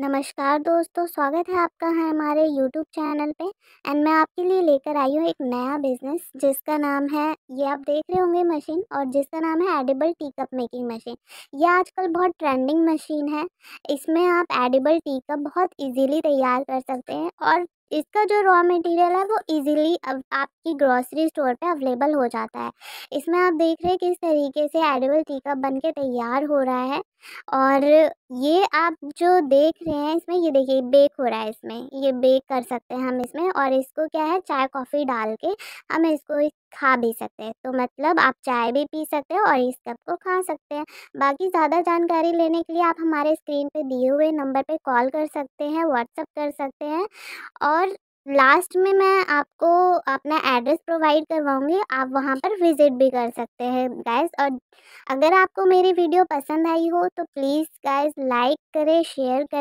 नमस्कार दोस्तों स्वागत है आपका है हमारे यूट्यूब चैनल पे एंड मैं आपके लिए लेकर आई हूँ एक नया बिज़नेस जिसका नाम है ये आप देख रहे होंगे मशीन और जिसका नाम है edible tea cup making machine ये आजकल बहुत ट्रेंडिंग मशीन है इसमें आप एडिबल टी कप बहुत इजीली तैयार कर सकते हैं और इसका जो रॉ मटेरियल है वो इजीली अब आपकी ग्रॉसरी स्टोर पे अवेलेबल हो जाता है इसमें आप देख रहे हैं किस तरीके से एडिबल टीका बनके बन के तैयार हो रहा है और ये आप जो देख रहे हैं इसमें ये देखिए बेक हो रहा है इसमें ये बेक कर सकते हैं हम इसमें और इसको क्या है चाय कॉफ़ी डाल के हम इसको खा भी सकते हैं तो मतलब आप चाय भी पी सकते हैं और इस कप को खा सकते हैं बाकी ज़्यादा जानकारी लेने के लिए आप हमारे स्क्रीन पे दिए हुए नंबर पे कॉल कर सकते हैं व्हाट्सअप कर सकते हैं और लास्ट में मैं आपको अपना एड्रेस प्रोवाइड करवाऊँगी आप वहाँ पर विज़िट भी कर सकते हैं गाइस और अगर आपको मेरी वीडियो पसंद आई हो तो प्लीज़ गाइस लाइक करें शेयर करें